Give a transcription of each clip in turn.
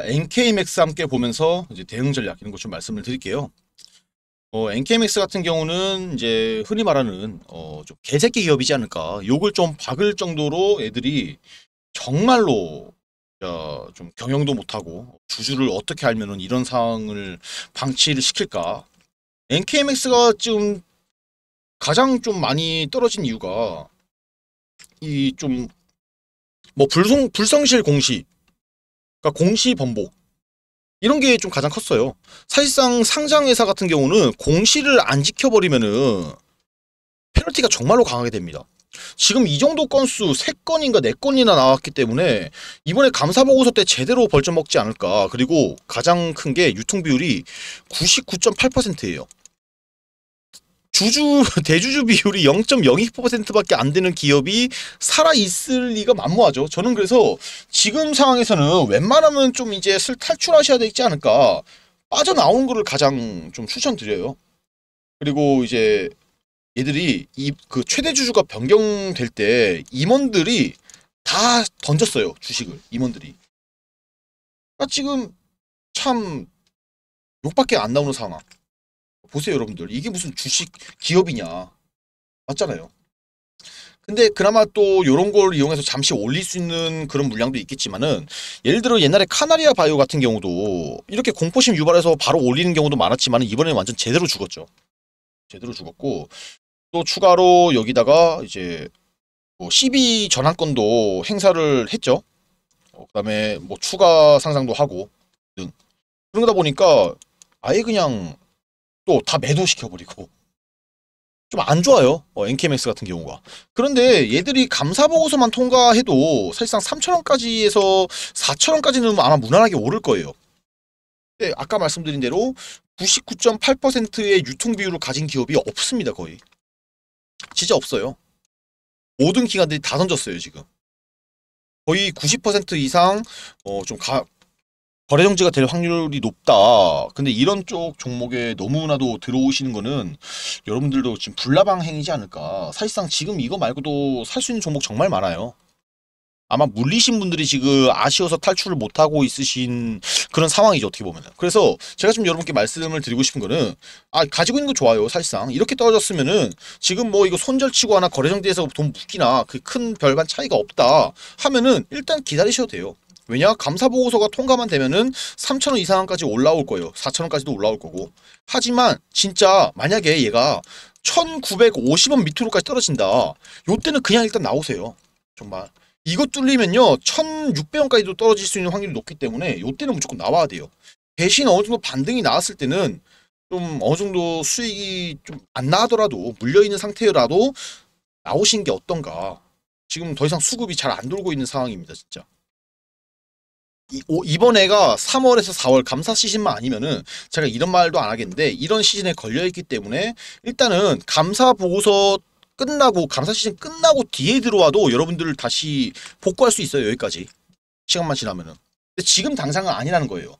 NK맥스 아, 함께 보면서 이제 대응 전략 이런 것좀 말씀을 드릴게요. 어, NK맥스 같은 경우는 이제 흔히 말하는 어, 좀 개새끼 기업이지 않을까 욕을 좀 박을 정도로 애들이 정말로 어, 좀 경영도 못하고 주주를 어떻게 알면 이런 상황을 방치를 시킬까 NKMX가 지금 가장 좀 많이 떨어진 이유가 이 좀 뭐 불성 불성실 공시 그러니까 공시 번복 이런 게 좀 가장 컸어요. 사실상 상장 회사 같은 경우는 공시를 안 지켜버리면은 페널티가 정말로 강하게 됩니다. 지금 이 정도 건수 3건인가 4건이나 나왔기 때문에 이번에 감사보고서 때 제대로 벌점 먹지 않을까 그리고 가장 큰 게 유통 비율이 99.8%예요 주주 대주주 비율이 0.02%밖에 안 되는 기업이 살아 있을 리가 만무하죠. 저는 그래서 지금 상황에서는 웬만하면 좀 이제 슬 탈출하셔야 되지 않을까 빠져나온 거를 가장 좀 추천드려요. 그리고 이제 얘들이 이 그 최대 주주가 변경될 때 임원들이 다 던졌어요 주식을 임원들이. 그러니까 지금 참 욕밖에 안 나오는 상황. 보세요 여러분들 이게 무슨 주식 기업이냐 맞잖아요 근데 그나마 또 이런 걸 이용해서 잠시 올릴 수 있는 그런 물량도 있겠지만은 예를 들어 옛날에 카나리아 바이오 같은 경우도 이렇게 공포심 유발해서 바로 올리는 경우도 많았지만 이번에는 완전 제대로 죽었죠. 제대로 죽었고 또 추가로 여기다가 이제 뭐12 전환권도 행사를 했죠. 어, 그다음에 뭐 추가 상장도 하고 등 그러다 보니까 아예 그냥 또다 매도시켜버리고 좀 안 좋아요. 어, NKMX 같은 경우가. 그런데 얘들이 감사보고서만 통과해도 사실상 3천원까지에서 4천원까지는 아마 무난하게 오를 거예요. 근데 네, 아까 말씀드린 대로 99.8%의 유통 비율을 가진 기업이 없습니다. 거의. 진짜 없어요. 모든 기관들이 다 던졌어요. 지금. 거의 90% 이상 어, 좀 가, 거래 정지가 될 확률이 높다. 근데 이런 쪽 종목에 너무나도 들어오시는 거는 여러분들도 지금 불나방 행위지 않을까. 사실상 지금 이거 말고도 살 수 있는 종목 정말 많아요. 아마 물리신 분들이 지금 아쉬워서 탈출을 못하고 있으신 그런 상황이죠 어떻게 보면 은 그래서 제가 지금 여러분께 말씀을 드리고 싶은 거는 아 가지고 있는 거 좋아요 사실상 이렇게 떨어졌으면은 지금 뭐 이거 손절치고 하나 거래정지에서 돈 묶이나 그 큰 별반 차이가 없다 하면은 일단 기다리셔도 돼요 왜냐? 감사 보고서가 통과만 되면은 3천원 이상까지 올라올 거예요. 4천원까지도 올라올 거고. 하지만 진짜 만약에 얘가 1950원 밑으로까지 떨어진다. 요때는 그냥 일단 나오세요. 정말. 이거 뚫리면요. 1600원까지도 떨어질 수 있는 확률이 높기 때문에 요때는 무조건 나와야 돼요. 대신 어느 정도 반등이 나왔을 때는 좀 어느 정도 수익이 좀 안 나더라도 물려있는 상태라도 나오신 게 어떤가. 지금 더 이상 수급이 잘 안 돌고 있는 상황입니다. 진짜. 이, 번 해가 3월에서 4월 감사 시즌만 아니면은 제가 이런 말도 안 하겠는데 이런 시즌에 걸려있기 때문에 일단은 감사 보고서 끝나고 감사 시즌 끝나고 뒤에 들어와도 여러분들을 다시 복구할 수 있어요 여기까지 시간만 지나면은 근데 지금 당장은 아니라는 거예요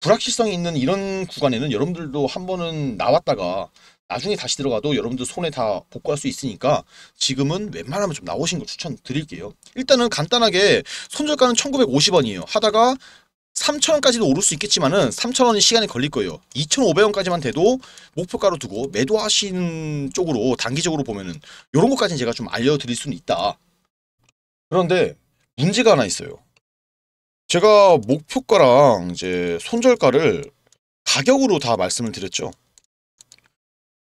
불확실성이 있는 이런 구간에는 여러분들도 한 번은 나왔다가 나중에 다시 들어가도 여러분들 손에 다 복구할 수 있으니까 지금은 웬만하면 좀 나오신 걸 추천드릴게요. 일단은 간단하게 손절가는 1950원이에요. 하다가 3,000원까지도 오를 수 있겠지만은 3,000원이 시간이 걸릴 거예요. 2,500원까지만 돼도 목표가로 두고 매도하신 쪽으로 단기적으로 보면은 이런 것까지는 제가 좀 알려드릴 수는 있다. 그런데 문제가 하나 있어요. 제가 목표가랑 이제 손절가를 가격으로 다 말씀을 드렸죠.